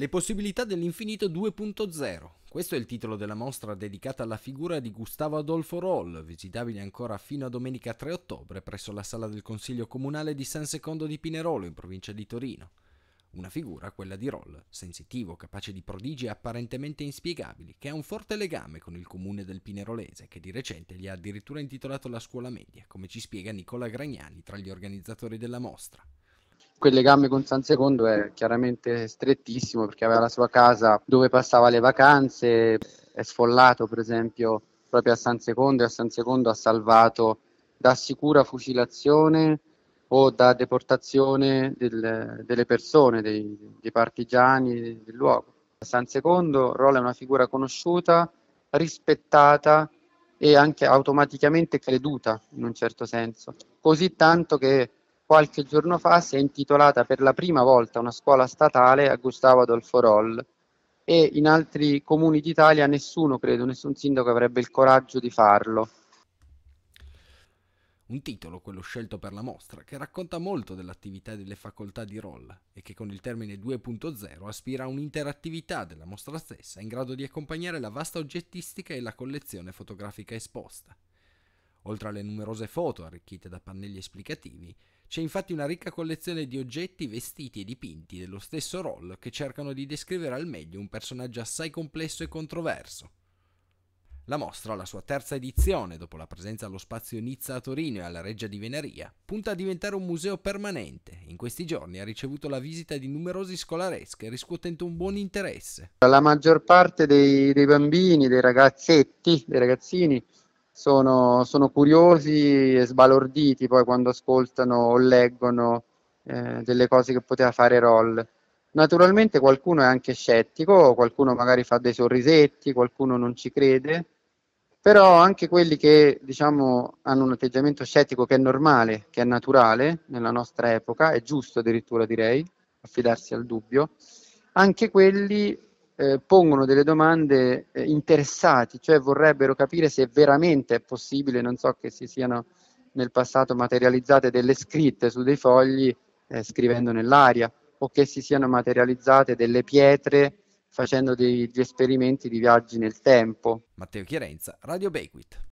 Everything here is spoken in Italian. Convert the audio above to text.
Le possibilità dell'infinito 2.0. Questo è il titolo della mostra dedicata alla figura di Gustavo Adolfo Roll, visitabile ancora fino a domenica 3 ottobre presso la sala del Consiglio Comunale di San Secondo di Pinerolo, in provincia di Torino. Una figura, quella di Roll, sensitivo, capace di prodigi apparentemente inspiegabili, che ha un forte legame con il comune del Pinerolese, che di recente gli ha addirittura intitolato la scuola media, come ci spiega Nicola Gragnani tra gli organizzatori della mostra quel legame con San Secondo è chiaramente strettissimo perché aveva la sua casa dove passava le vacanze, è sfollato per esempio proprio a San Secondo e a San Secondo ha salvato da sicura fucilazione o da deportazione del, delle persone, dei, dei partigiani del luogo. A San Secondo Rolla è una figura conosciuta, rispettata e anche automaticamente creduta in un certo senso, così tanto che qualche giorno fa si è intitolata per la prima volta una scuola statale a Gustavo Adolfo Roll e in altri comuni d'Italia nessuno, credo, nessun sindaco avrebbe il coraggio di farlo. Un titolo, quello scelto per la mostra, che racconta molto dell'attività delle facoltà di Roll e che con il termine 2.0 aspira a un'interattività della mostra stessa in grado di accompagnare la vasta oggettistica e la collezione fotografica esposta. Oltre alle numerose foto arricchite da pannelli esplicativi, c'è infatti una ricca collezione di oggetti, vestiti e dipinti dello stesso Roll che cercano di descrivere al meglio un personaggio assai complesso e controverso. La mostra, alla sua terza edizione, dopo la presenza allo spazio Nizza a Torino e alla Reggia di Veneria, punta a diventare un museo permanente. In questi giorni ha ricevuto la visita di numerosi scolaresche, riscuotendo un buon interesse. La maggior parte dei, dei bambini, dei ragazzetti, dei ragazzini, sono, sono curiosi e sbalorditi poi quando ascoltano o leggono eh, delle cose che poteva fare Roll. Naturalmente qualcuno è anche scettico, qualcuno magari fa dei sorrisetti, qualcuno non ci crede, però anche quelli che diciamo, hanno un atteggiamento scettico che è normale, che è naturale nella nostra epoca, è giusto addirittura direi, affidarsi al dubbio, anche quelli eh, pongono delle domande eh, interessati, cioè vorrebbero capire se veramente è possibile, non so che si siano nel passato materializzate delle scritte su dei fogli eh, scrivendo nell'aria o che si siano materializzate delle pietre facendo degli esperimenti di viaggi nel tempo. Matteo Chiarenza, Radio Bequit.